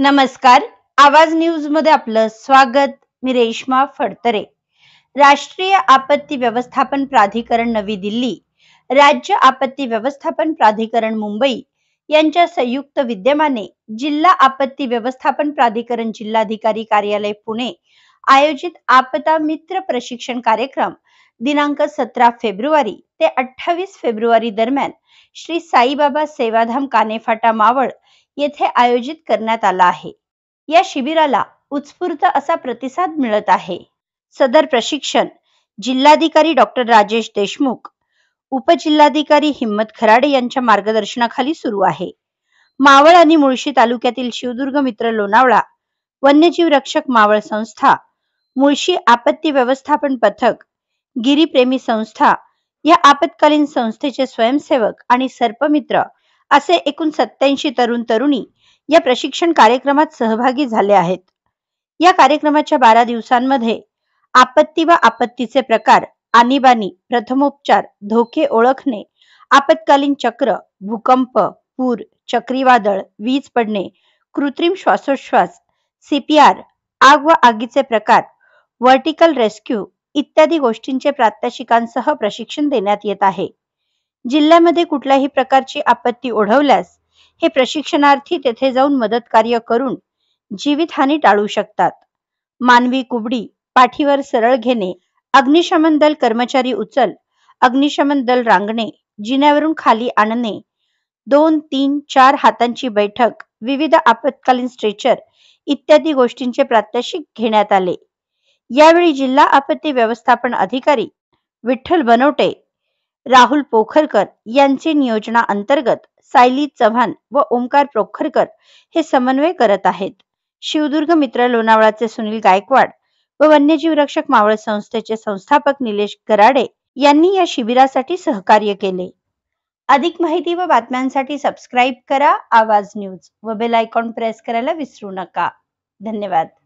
नमस्कार आवाज न्यूज मध्ये आपलं स्वागत मी रेश्मा फडतरे राष्ट्रीय आपत्ती व्यवस्थापन प्राधिकरण नवी दिल्ली राज्य आपत्ती व्यवस्थापन प्राधिकरण मुंबई यांच्या संयुक्त विद्यमाने जिल्हा आपत्ती व्यवस्थापन प्राधिकरण जिल्हाधिकारी कार्यालय पुणे आयोजित आपदा मित्र प्रशिक्षण कार्यक्रम दिनांक सतरा फेब्रुवारी ते अठ्ठावीस फेब्रुवारी दरम्यान श्री साईबाबा सेवाधाम कानेफाटा मावळ येथे आयोजित करण्यात आला आहे या शिबिराला उत्स्फूर्त असा प्रतिसाद मिळत आहे सदर प्रशिक्षण जिल्हाधिकारी डॉक्टर राजेश देशमुख उपजिल्हाधिकारी हिम्मत खराडे यांच्या मार्गदर्शनाखाली सुरू आहे मावळ आणि मुळशी तालुक्यातील शिवदुर्ग मित्र लोणावळा वन्यजीव रक्षक मावळ संस्था मुळशी आपत्ती व्यवस्थापन पथक गिरीप्रेमी संस्था या आपत्कालीन संस्थेचे स्वयंसेवक आणि सर्पमित्र असे एकूण सत्याऐंशी तरुण तरुणी या प्रशिक्षण कार्यक्रमात सहभागी झाले आहेत या कार्यक्रमाच्या बारा दिवसांमध्ये आपत्ती व आपत्तीचे प्रकार आणीबाणी प्रथमोपचार धोके ओळखणे आपत्कालीन चक्र भूकंप पूर चक्रीवादळ वीज पडणे कृत्रिम श्वासोच्छ्वास सीपीआर आग व आगीचे प्रकार व्हर्टिकल रेस्क्यू इत्यादी गोष्टींचे प्रात्यक्षिकांसह प्रशिक्षण देण्यात येत आहे जिल्ह्यामध्ये कुठल्याही प्रकारची आपत्ती ओढवल्यास हे प्रशिक्षणार्थी तेथे जाऊन मदत कार्य करून जीवितहानी टाळू शकतात मानवी कुबडी पाठीवर सरळ घेणे अग्निशमन दल कर्मचारी उचल अग्निशमन दल रांगणे जिन्यावरून खाली आणणे दोन तीन चार हातांची बैठक विविध आपत्कालीन स्ट्रेचर इत्यादी गोष्टींचे प्रात्यक्षिक घेण्यात आले यावेळी जिल्हा आपत्ती व्यवस्थापन अधिकारी विठ्ठल बनवटे राहुल पोखरकर यांचे नियोजना अंतर्गत सायली चव्हाण व ओमकार पोखरकर हे समन्वय करत आहेत शिवदुर्ग मित्र लोणावळाचे सुनील गायकवाड व वन्यजीव रक्षक मावळ संस्थेचे संस्थापक निलेश गराडे यांनी या शिबिरासाठी सहकार्य केले अधिक माहिती व बातम्यांसाठी सबस्क्राईब करा आवाज न्यूज व बेल आयकॉन प्रेस करायला विसरू नका धन्यवाद